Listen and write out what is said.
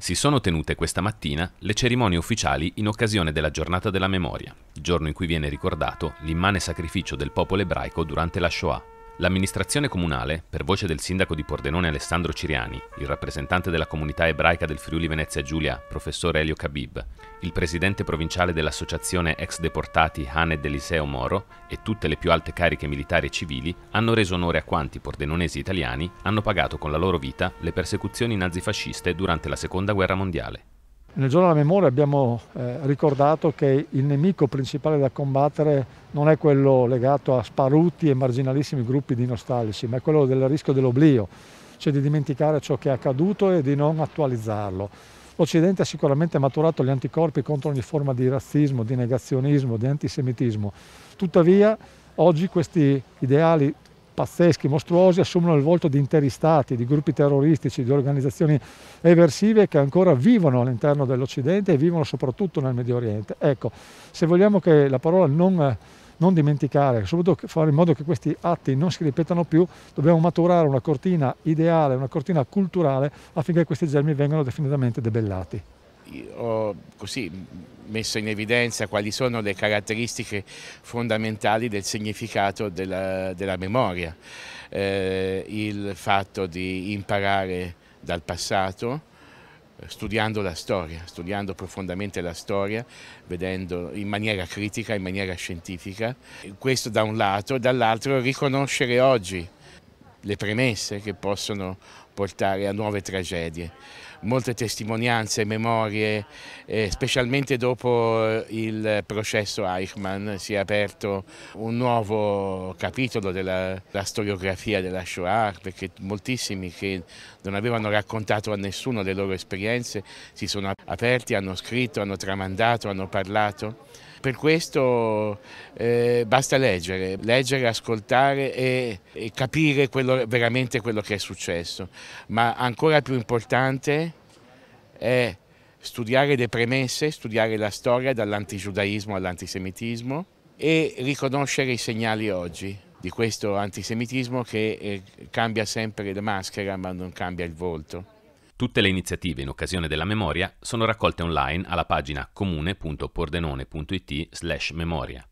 si sono tenute questa mattina le cerimonie ufficiali in occasione della giornata della memoria, giorno in cui viene ricordato l'immane sacrificio del popolo ebraico durante la Shoah. L'amministrazione comunale, per voce del sindaco di Pordenone Alessandro Ciriani, il rappresentante della comunità ebraica del Friuli Venezia Giulia, professor Elio Khabib, il presidente provinciale dell'associazione ex deportati Haned Eliseo Moro e tutte le più alte cariche militari e civili hanno reso onore a quanti pordenonesi italiani hanno pagato con la loro vita le persecuzioni nazifasciste durante la Seconda Guerra Mondiale. Nel giorno della memoria abbiamo eh, ricordato che il nemico principale da combattere non è quello legato a sparuti e marginalissimi gruppi di nostalgici, ma è quello del rischio dell'oblio, cioè di dimenticare ciò che è accaduto e di non attualizzarlo. L'Occidente ha sicuramente maturato gli anticorpi contro ogni forma di razzismo, di negazionismo, di antisemitismo. Tuttavia, oggi questi ideali pazzeschi, mostruosi, assumono il volto di interi stati, di gruppi terroristici, di organizzazioni eversive che ancora vivono all'interno dell'Occidente e vivono soprattutto nel Medio Oriente. Ecco, se vogliamo che la parola non, non dimenticare, soprattutto fare in modo che questi atti non si ripetano più, dobbiamo maturare una cortina ideale, una cortina culturale affinché questi germi vengano definitivamente debellati ho così messo in evidenza quali sono le caratteristiche fondamentali del significato della, della memoria, eh, il fatto di imparare dal passato, studiando la storia, studiando profondamente la storia, vedendo in maniera critica, in maniera scientifica, questo da un lato, dall'altro riconoscere oggi le premesse che possono portare a nuove tragedie. Molte testimonianze, memorie, eh, specialmente dopo eh, il processo Eichmann si è aperto un nuovo capitolo della, della storiografia della Shoah, perché moltissimi che non avevano raccontato a nessuno le loro esperienze si sono aperti, hanno scritto, hanno tramandato, hanno parlato per questo eh, basta leggere, leggere, ascoltare e, e capire quello, veramente quello che è successo. Ma ancora più importante è studiare le premesse, studiare la storia dall'antigiudaismo all'antisemitismo e riconoscere i segnali oggi di questo antisemitismo che eh, cambia sempre la maschera ma non cambia il volto. Tutte le iniziative in occasione della memoria sono raccolte online alla pagina comune.pordenone.it slash memoria.